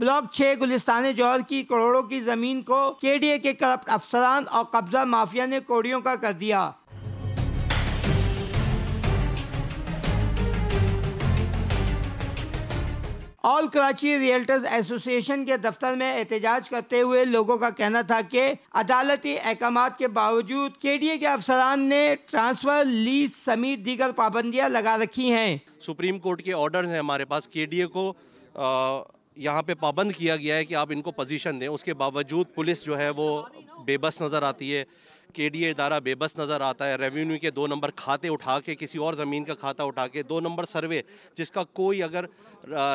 block छह गुलिस्तान जौहर की करोड़ों की जमीन को के डी ए के करप्ट अफसरान और कब्जा माफिया ने कोड़ियों का कर दिया ऑल कराची रियल्टर्स एसोसिएशन के दफ्तर में एहतजाज करते हुए लोगों का कहना था कि अदालती अहकाम के बावजूद के डी ए के अफसरान ने ट्रांसफर लीज समेत दीगर पाबंदियां लगा रखी हैं सुप्रीम कोर्ट के ऑर्डर हैं हमारे पास के डी ए को आ... यहाँ पे पाबंद किया गया है कि आप इनको पोजीशन दें उसके बावजूद पुलिस जो है वो बेबस नज़र आती है के डी इदारा बेबस नज़र आता है रेवेन्यू के दो नंबर खाते उठा के किसी और ज़मीन का खाता उठा के दो नंबर सर्वे जिसका कोई अगर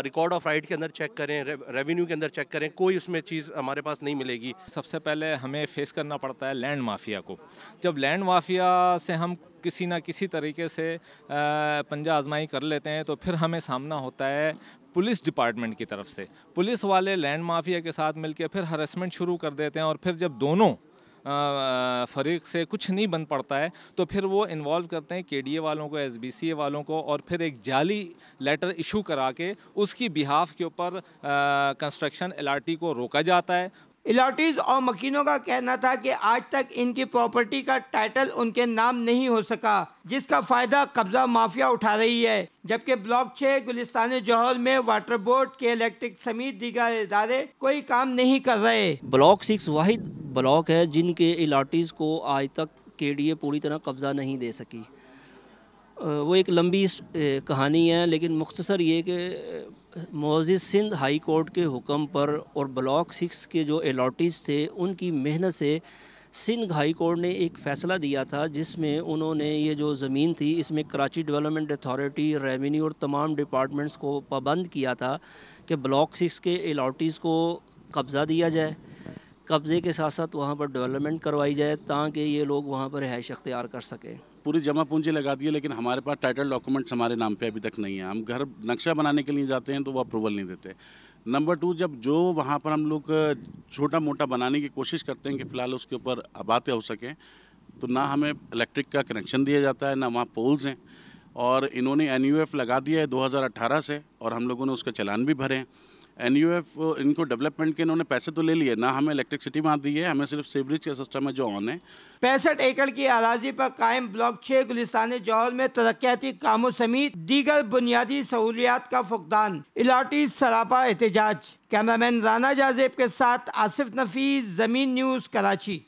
रिकॉर्ड ऑफ राइट के अंदर चेक करें रेवेन्यू के अंदर चेक करें कोई उसमें चीज़ हमारे पास नहीं मिलेगी सबसे पहले हमें फेस करना पड़ता है लैंड माफिया को जब लैंड माफिया से हम किसी ना किसी तरीके से पंजा आजमाई कर लेते हैं तो फिर हमें सामना होता है पुलिस डिपार्टमेंट की तरफ से पुलिस वाले लैंड माफिया के साथ मिलकर फिर हरेसमेंट शुरू कर देते हैं और फिर जब दोनों फरीक से कुछ नहीं बन पड़ता है तो फिर वो इन्वॉल्व करते हैं के वालों को एस वालों को और फिर एक जाली लेटर इशू करा के उसकी बिहाफ के ऊपर कंस्ट्रक्शन एल को रोका जाता है इलाटीज़ और मकीनों का कहना था कि आज तक इनकी प्रॉपर्टी का टाइटल उनके नाम नहीं हो सका जिसका फ़ायदा कब्ज़ा माफिया उठा रही है जबकि ब्लॉक छः गुलिस्तान जौहर में वाटर बोर्ड के इलेक्ट्रिक समेत दीगर इदारे कोई काम नहीं कर रहे ब्लॉक सिक्स वाहिद ब्लॉक है जिनके इलाटीज़ को आज तक के पूरी तरह कब्ज़ा नहीं दे सकी वो एक लंबी कहानी है लेकिन मुख्तसर ये कि मोजि सिंध हाई कोर्ट के हुक्म पर और ब्लॉक सिक्स के जो एलॉटीज़ थे उनकी मेहनत से सिंध हाई कोर्ट ने एक फ़ैसला दिया था जिसमें उन्होंने ये जो ज़मीन थी इसमें कराची डेवलपमेंट अथॉरिटी रेवेन्यू और तमाम डिपार्टमेंट्स को पाबंद किया था कि ब्लॉक सिक्स के एलॉटीज़ को कब्ज़ा दिया जाए कब्ज़े के साथ साथ वहाँ पर डेवलपमेंट करवाई जाए ताकि ये लोग वहाँ पर रिहाइश अख्तियार कर सकें पूरी जमा पूंजी लगा दी है लेकिन हमारे पास टाइटल डॉक्यूमेंट्स हमारे नाम पे अभी तक नहीं है हम घर नक्शा बनाने के लिए जाते हैं तो वो अप्रूवल नहीं देते नंबर टू जब जो वहाँ पर हम लोग छोटा मोटा बनाने की कोशिश करते हैं कि फ़िलहाल उसके ऊपर आबाते हो सकें तो ना हमें इलेक्ट्रिक का कनेक्शन दिया जाता है ना वहाँ पोल्स हैं और इन्होंने एन लगा दिया है 2018 से और हम लोगों ने उसका चलान भी भरे हैं एन यू एफ इनको डेवलपमेंट के इन्होंने पैसे तो ले लिए ना हमें इलेक्ट्रिसिटी वहाँ दी है हमें सिर्फ सीवरेज का सिस्टम है जो ऑन है पैंसठ एकड़ की आराजी पर कायम ब्लॉक छः गुलिसान जौहर में तरक्याती कामों समेत दीगर बुनियादी सहूलियात का फुकदान इलाटी सरापा एहतजाज कैमरामैन राना जाजेब के साथ आसिफ नफीस जमीन न्यूज़ कराची